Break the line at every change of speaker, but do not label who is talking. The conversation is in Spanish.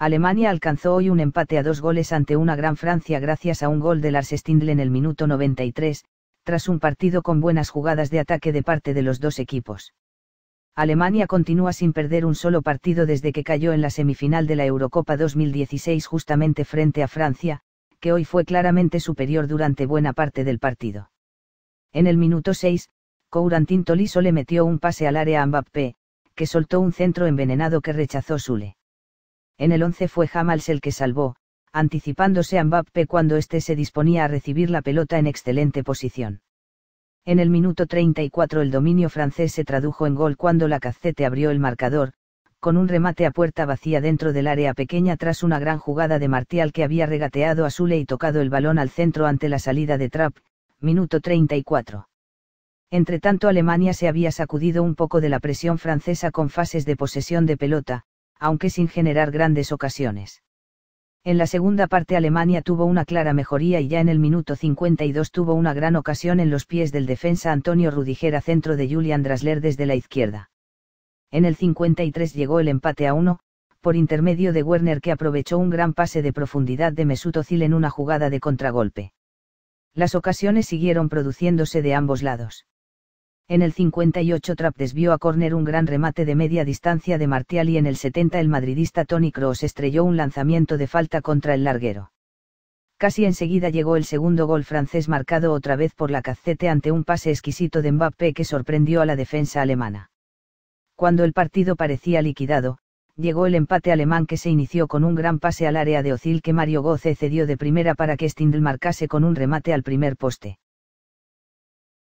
Alemania alcanzó hoy un empate a dos goles ante una gran Francia gracias a un gol de Lars Stindl en el minuto 93, tras un partido con buenas jugadas de ataque de parte de los dos equipos. Alemania continúa sin perder un solo partido desde que cayó en la semifinal de la Eurocopa 2016 justamente frente a Francia, que hoy fue claramente superior durante buena parte del partido. En el minuto 6, Courantin Tolisso le metió un pase al área a Mbappé, que soltó un centro envenenado que rechazó Sule en el 11 fue Hamals el que salvó, anticipándose a Mbappé cuando éste se disponía a recibir la pelota en excelente posición. En el minuto 34 el dominio francés se tradujo en gol cuando la Cacete abrió el marcador, con un remate a puerta vacía dentro del área pequeña tras una gran jugada de Martial que había regateado a Zule y tocado el balón al centro ante la salida de Trapp, minuto 34. Entre tanto Alemania se había sacudido un poco de la presión francesa con fases de posesión de pelota, aunque sin generar grandes ocasiones. En la segunda parte Alemania tuvo una clara mejoría y ya en el minuto 52 tuvo una gran ocasión en los pies del defensa Antonio Rudiger a centro de Julian Drasler desde la izquierda. En el 53 llegó el empate a 1, por intermedio de Werner que aprovechó un gran pase de profundidad de Mesut Özil en una jugada de contragolpe. Las ocasiones siguieron produciéndose de ambos lados. En el 58 Trapp desvió a córner un gran remate de media distancia de Martial y en el 70 el madridista Tony Cross estrelló un lanzamiento de falta contra el larguero. Casi enseguida llegó el segundo gol francés marcado otra vez por la Cacete ante un pase exquisito de Mbappé que sorprendió a la defensa alemana. Cuando el partido parecía liquidado, llegó el empate alemán que se inició con un gran pase al área de Ozil que Mario Goce cedió de primera para que Stindl marcase con un remate al primer poste.